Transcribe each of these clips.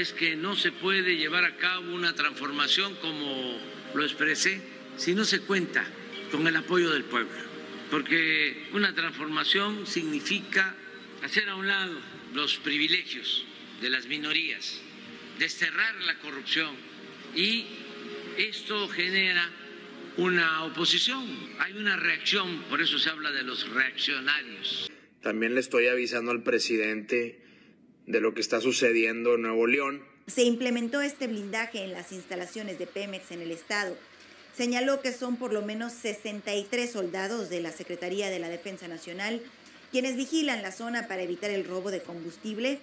es que no se puede llevar a cabo una transformación como lo expresé si no se cuenta con el apoyo del pueblo, porque una transformación significa hacer a un lado los privilegios de las minorías, desterrar la corrupción y esto genera una oposición, hay una reacción, por eso se habla de los reaccionarios. También le estoy avisando al presidente de lo que está sucediendo en Nuevo León. Se implementó este blindaje en las instalaciones de Pemex en el estado. Señaló que son por lo menos 63 soldados de la Secretaría de la Defensa Nacional quienes vigilan la zona para evitar el robo de combustible.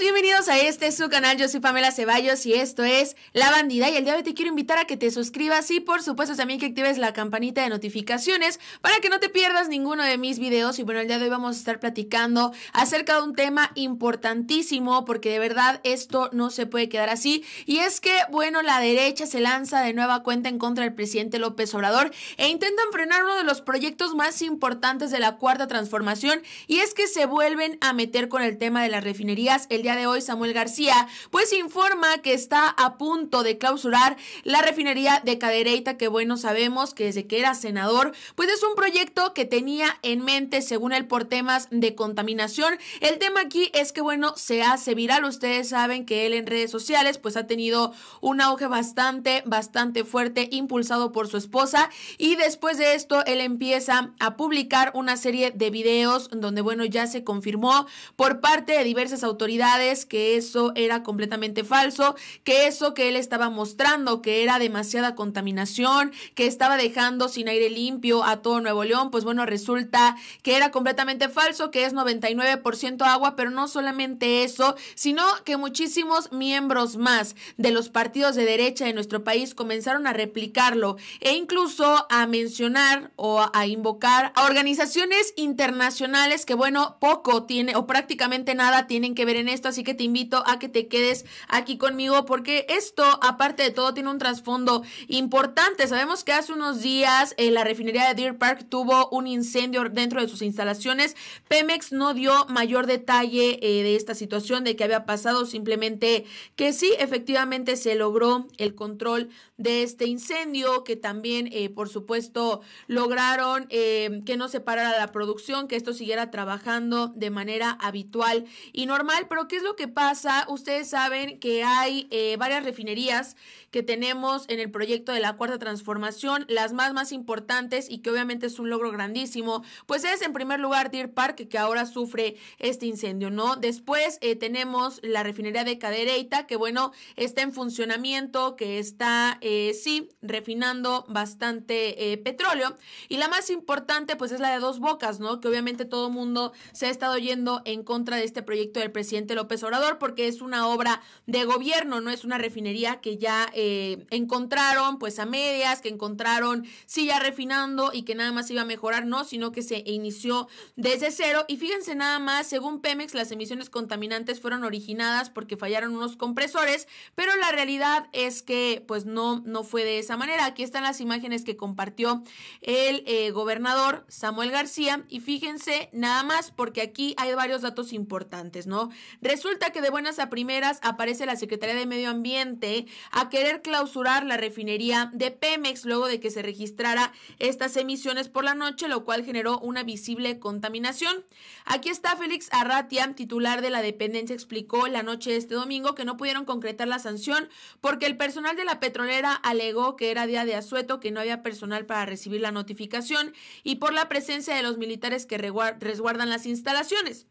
bienvenidos a este su canal. Yo soy Pamela Ceballos y esto es La Bandida. Y el día de hoy te quiero invitar a que te suscribas y por supuesto también que actives la campanita de notificaciones para que no te pierdas ninguno de mis videos. Y bueno, el día de hoy vamos a estar platicando acerca de un tema importantísimo porque de verdad esto no se puede quedar así. Y es que, bueno, la derecha se lanza de nueva cuenta en contra del presidente López Obrador e intentan frenar uno de los proyectos más importantes de la cuarta transformación. Y es que se vuelven a meter con el tema de las refinerías. El día de hoy, Samuel García, pues informa que está a punto de clausurar la refinería de Cadereyta, que bueno, sabemos que desde que era senador, pues es un proyecto que tenía en mente, según él, por temas de contaminación. El tema aquí es que bueno, se hace viral. Ustedes saben que él en redes sociales, pues ha tenido un auge bastante, bastante fuerte, impulsado por su esposa. Y después de esto, él empieza a publicar una serie de videos donde, bueno, ya se confirmó por parte de diversas autoridades que eso era completamente falso, que eso que él estaba mostrando, que era demasiada contaminación, que estaba dejando sin aire limpio a todo Nuevo León, pues bueno, resulta que era completamente falso, que es 99% agua, pero no solamente eso, sino que muchísimos miembros más de los partidos de derecha de nuestro país comenzaron a replicarlo e incluso a mencionar o a invocar a organizaciones internacionales que bueno, poco tiene o prácticamente nada tienen que ver en esto así que te invito a que te quedes aquí conmigo porque esto, aparte de todo, tiene un trasfondo importante. Sabemos que hace unos días eh, la refinería de Deer Park tuvo un incendio dentro de sus instalaciones. Pemex no dio mayor detalle eh, de esta situación, de qué había pasado, simplemente que sí, efectivamente se logró el control de este incendio, que también, eh, por supuesto, lograron que no se parara la producción, que esto siguiera trabajando de manera habitual y normal, pero que es lo que pasa? Ustedes saben que hay eh, varias refinerías que tenemos en el proyecto de la cuarta transformación, las más más importantes y que obviamente es un logro grandísimo, pues es en primer lugar Deer Park que ahora sufre este incendio, ¿no? Después eh, tenemos la refinería de Cadereyta que bueno, está en funcionamiento, que está eh, sí refinando bastante petróleo y la más importante pues es la de Dos Bocas, ¿no? Que obviamente todo mundo se ha estado yendo en contra de este proyecto del presidente López Pesorador, porque es una obra de gobierno, no es una refinería que ya eh, encontraron pues a medias, que encontraron sí ya refinando y que nada más iba a mejorar, no, sino que se inició desde cero. Y fíjense nada más, según Pemex, las emisiones contaminantes fueron originadas porque fallaron unos compresores, pero la realidad es que pues no, no fue de esa manera. Aquí están las imágenes que compartió el eh, gobernador Samuel García y fíjense nada más porque aquí hay varios datos importantes, ¿no? Resulta que de buenas a primeras aparece la Secretaría de Medio Ambiente a querer clausurar la refinería de Pemex luego de que se registrara estas emisiones por la noche, lo cual generó una visible contaminación. Aquí está Félix Arratia, titular de la dependencia, explicó la noche de este domingo que no pudieron concretar la sanción porque el personal de la petrolera alegó que era día de asueto, que no había personal para recibir la notificación y por la presencia de los militares que resguardan las instalaciones.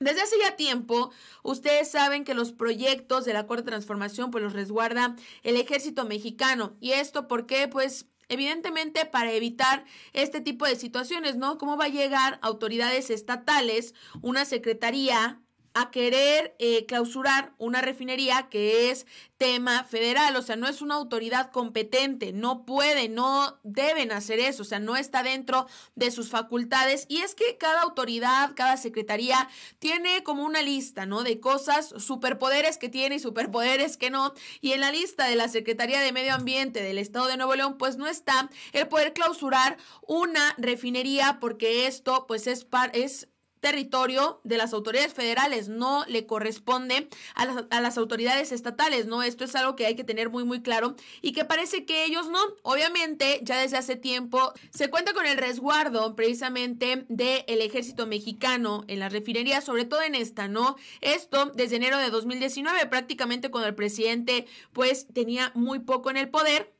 Desde hace ya tiempo, ustedes saben que los proyectos de la Cuarta Transformación pues los resguarda el ejército mexicano. ¿Y esto por qué? Pues Evidentemente, para evitar este tipo de situaciones, ¿no? ¿Cómo va a llegar autoridades estatales, una secretaría a querer eh, clausurar una refinería que es tema federal, o sea, no es una autoridad competente, no puede, no deben hacer eso, o sea, no está dentro de sus facultades. Y es que cada autoridad, cada secretaría tiene como una lista, ¿no? De cosas, superpoderes que tiene y superpoderes que no. Y en la lista de la Secretaría de Medio Ambiente del Estado de Nuevo León, pues no está el poder clausurar una refinería porque esto, pues, es, es territorio de las autoridades federales, no le corresponde a las, autoridades estatales, ¿no? Esto es algo que hay que tener muy, muy claro y que parece que ellos no. Obviamente, ya desde hace tiempo se cuenta con el resguardo precisamente del ejército mexicano en la refinería, sobre todo en esta, ¿no? Esto desde enero de 2019, prácticamente cuando el presidente pues tenía muy poco en el poder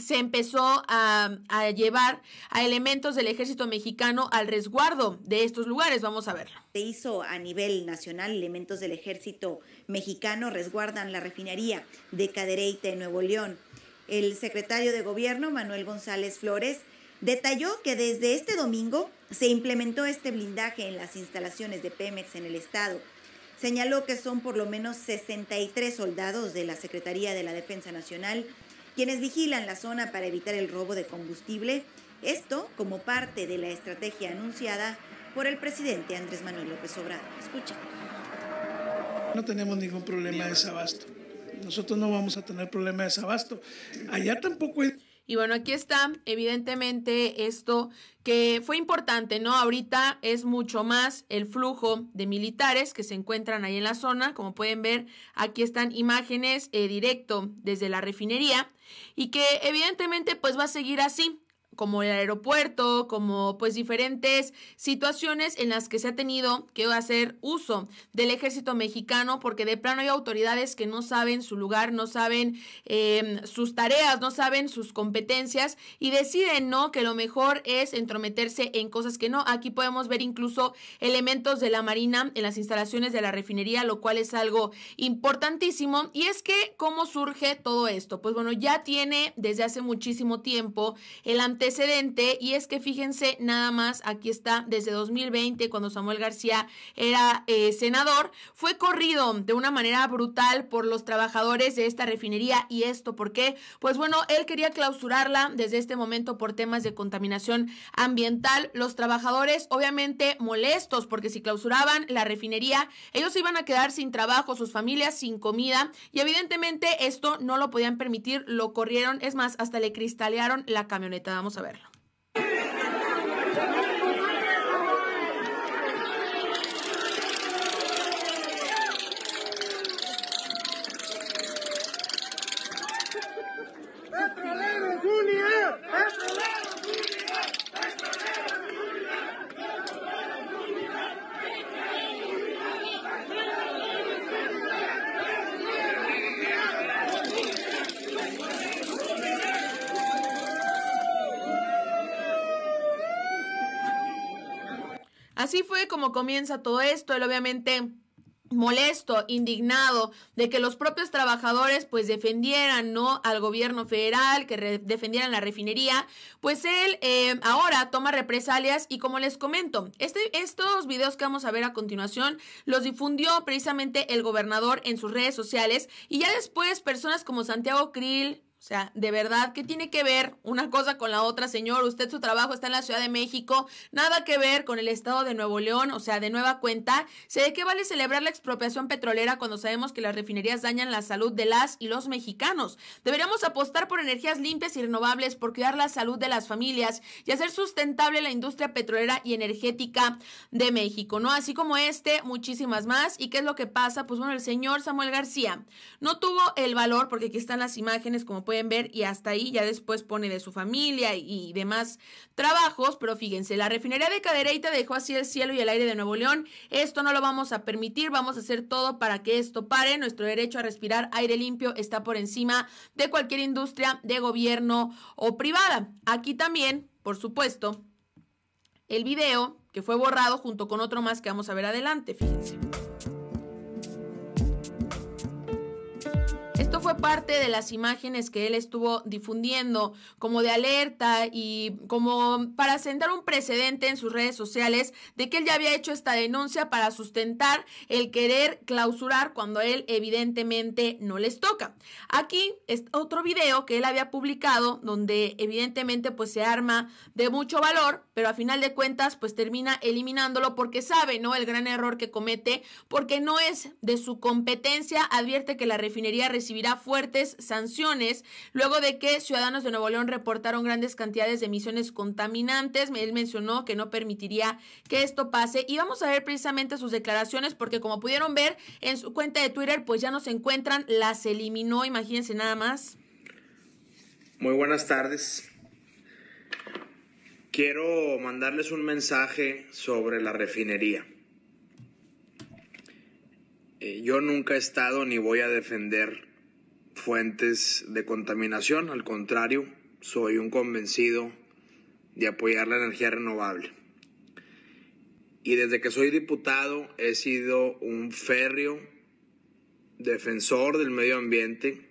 se empezó a, llevar a elementos del ejército mexicano al resguardo de estos lugares. Vamos a verlo. Se hizo a nivel nacional, elementos del ejército mexicano resguardan la refinería de Cadereyta en Nuevo León. El secretario de gobierno, Manuel González Flores, detalló que desde este domingo se implementó este blindaje en las instalaciones de Pemex en el estado. Señaló que son por lo menos 63 soldados de la Secretaría de la Defensa Nacional quienes vigilan la zona para evitar el robo de combustible, esto como parte de la estrategia anunciada por el presidente Andrés Manuel López Obrador. Escucha. No tenemos ningún problema de desabasto. Nosotros no vamos a tener problema de desabasto. Allá tampoco es. Y bueno, aquí está, evidentemente, esto que fue importante, ¿no? Ahorita es mucho más el flujo de militares que se encuentran ahí en la zona. Como pueden ver, aquí están imágenes eh, directo desde la refinería y que evidentemente pues va a seguir así como el aeropuerto, como pues diferentes situaciones en las que se ha tenido que hacer uso del ejército mexicano porque de plano hay autoridades que no saben su lugar, no saben em, sus tareas, no saben sus competencias y deciden no que lo mejor es entrometerse en cosas que no. Aquí podemos ver incluso elementos de la Marina en las instalaciones de la refinería, lo cual es algo importantísimo. Y es que, ¿cómo surge todo esto? Pues bueno, ya tiene desde hace muchísimo tiempo el ante y es que fíjense nada más, aquí está desde 2020 cuando Samuel García era eh, senador, fue corrido de una manera brutal por los trabajadores de esta refinería y esto, ¿por qué? Pues bueno, él quería clausurarla desde este momento por temas de contaminación ambiental. Los trabajadores obviamente molestos porque si clausuraban la refinería, ellos iban a quedar sin trabajo, sus familias sin comida y evidentemente esto no lo podían permitir, lo corrieron, es más, hasta le cristalearon la camioneta. Vamos Vamos a verlo. así fue como comienza todo esto. Él obviamente molesto, indignado de que los propios trabajadores pues defendieran, ¿no? Al gobierno federal, que defendieran la refinería, pues él eh, ahora toma represalias y como les comento, este, estos videos que vamos a ver a continuación los difundió precisamente el gobernador en sus redes sociales y ya después personas como Santiago Krill, o sea, de verdad, ¿qué tiene que ver una cosa con la otra, señor? Usted su trabajo está en la Ciudad de México, nada que ver con el Estado de Nuevo León, o sea, de nueva cuenta. ¿se de qué vale celebrar la expropiación petrolera cuando sabemos que las refinerías dañan la salud de las y los mexicanos? Deberíamos apostar por energías limpias y renovables por cuidar la salud de las familias y hacer sustentable la industria petrolera y energética de México, ¿no? Así como este, muchísimas más. ¿Y qué es lo que pasa? Pues bueno, el señor Samuel García no tuvo el valor, porque aquí están las imágenes, como pueden ven ver y hasta ahí ya después pone de su familia y demás trabajos, pero fíjense, la refinería de Cadereyta dejó así el cielo y el aire de Nuevo León, esto no lo vamos a permitir, vamos a hacer todo para que esto pare, nuestro derecho a respirar aire limpio está por encima de cualquier industria de gobierno o privada. Aquí también, por supuesto, el video que fue borrado junto con otro más que vamos a ver adelante, fíjense. fue parte de las imágenes que él estuvo difundiendo como de alerta y como para sentar un precedente en sus redes sociales de que él ya había hecho esta denuncia para sustentar el querer clausurar cuando él evidentemente no les toca. Aquí es otro video que él había publicado donde evidentemente pues se arma de mucho valor pero a final de cuentas pues termina eliminándolo porque sabe, ¿no? El gran error que comete, porque no es de su competencia, advierte que la refinería recibirá fuertes sanciones luego de que ciudadanos de Nuevo León reportaron grandes cantidades de emisiones contaminantes, él mencionó que no permitiría que esto pase y vamos a ver precisamente sus declaraciones porque como pudieron ver en su cuenta de Twitter pues ya no se encuentran, las eliminó, imagínense nada más. Muy buenas tardes quiero mandarles un mensaje sobre la refinería. Eh, yo nunca he estado ni voy a defender fuentes de contaminación, al contrario, soy un convencido de apoyar la energía renovable. Y desde que soy diputado he sido un férreo defensor del medio ambiente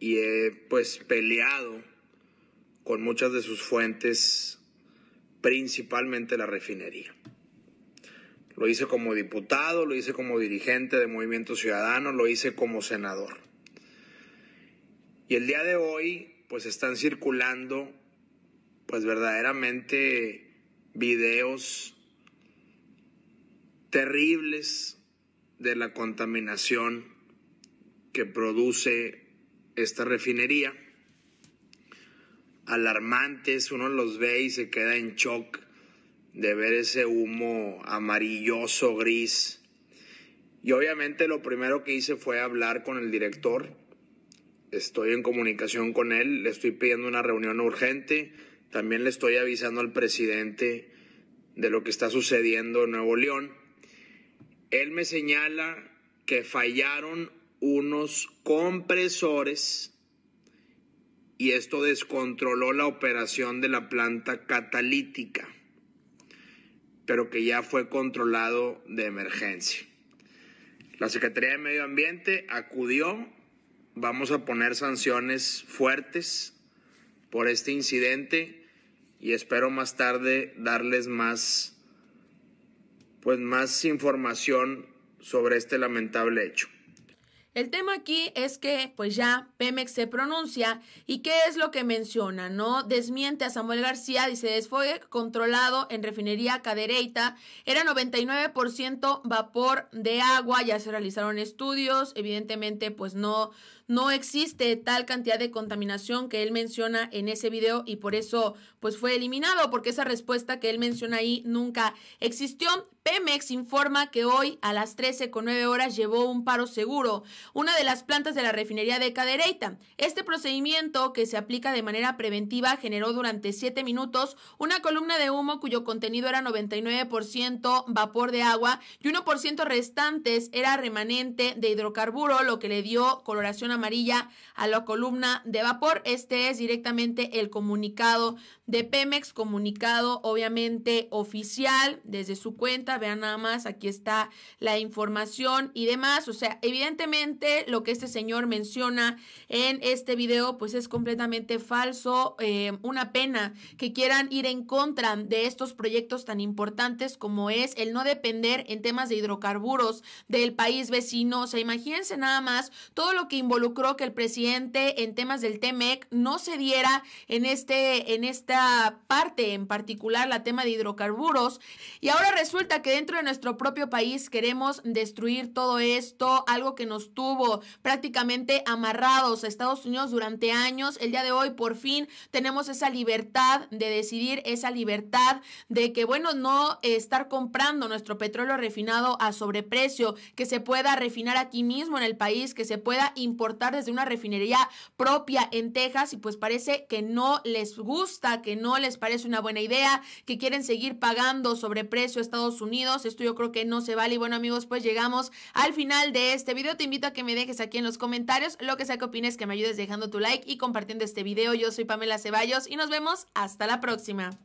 y he pues peleado con muchas de sus fuentes, principalmente la refinería. Lo hice como diputado, lo hice como dirigente de Movimiento Ciudadano, lo hice como senador. Y el día de hoy, pues están circulando, pues verdaderamente videos terribles de la contaminación que produce esta refinería alarmantes, uno los ve y se queda en shock de ver ese humo amarilloso, gris. Y obviamente lo primero que hice fue hablar con el director. Estoy en comunicación con él, le estoy pidiendo una reunión urgente. También le estoy avisando al presidente de lo que está sucediendo en Nuevo León. Él me señala que fallaron unos compresores y esto descontroló la operación de la planta catalítica, pero que ya fue controlado de emergencia. La Secretaría de Medio Ambiente acudió, vamos a poner sanciones fuertes por este incidente y espero más tarde darles más pues más información sobre este lamentable hecho. El tema aquí es que pues ya Pemex se pronuncia y qué es lo que menciona, ¿no? Desmiente a Samuel García, dice, fue controlado en refinería Cadereyta, era 99% vapor de agua, ya se realizaron estudios, evidentemente pues no, no existe tal cantidad de contaminación que él menciona en ese video y por eso pues fue eliminado, porque esa respuesta que él menciona ahí nunca existió. Pemex informa que hoy a las 13.9 horas llevó un paro seguro, una de las plantas de la refinería de Cadereyta. Este procedimiento, que se aplica de manera preventiva, generó durante 7 minutos una columna de humo cuyo contenido era 99% vapor de agua y 1% restantes era remanente de hidrocarburo, lo que le dio coloración amarilla a la columna de vapor. Este es directamente el comunicado de Pemex, comunicado obviamente oficial desde su cuenta, vean nada más, aquí está la información y demás, o sea, evidentemente lo que este señor menciona en este video pues es completamente falso, eh, una pena que quieran ir en contra de estos proyectos tan importantes como es el no depender en temas de hidrocarburos del país vecino, o sea, imagínense nada más todo lo que involucró que el presidente en temas del TEMEC no se diera en este, en esta parte en particular, la tema de hidrocarburos. Y ahora resulta que dentro de nuestro propio país queremos destruir todo esto, algo que nos tuvo prácticamente amarrados a Estados Unidos durante años. El día de hoy por fin tenemos esa libertad de decidir, esa libertad de que, bueno, no estar comprando nuestro petróleo refinado a sobreprecio, que se pueda refinar aquí mismo en el país, que se pueda importar desde una refinería propia en Texas y pues parece que no les gusta que no les parece una buena idea, que quieren seguir pagando sobreprecio a Estados Unidos. Esto yo creo que no se vale. Y bueno, amigos, pues llegamos al final de este video. Te invito a que me dejes aquí en los comentarios lo que sea que opines, que me ayudes dejando tu like y compartiendo este video. Yo soy Pamela Ceballos y nos vemos hasta la próxima.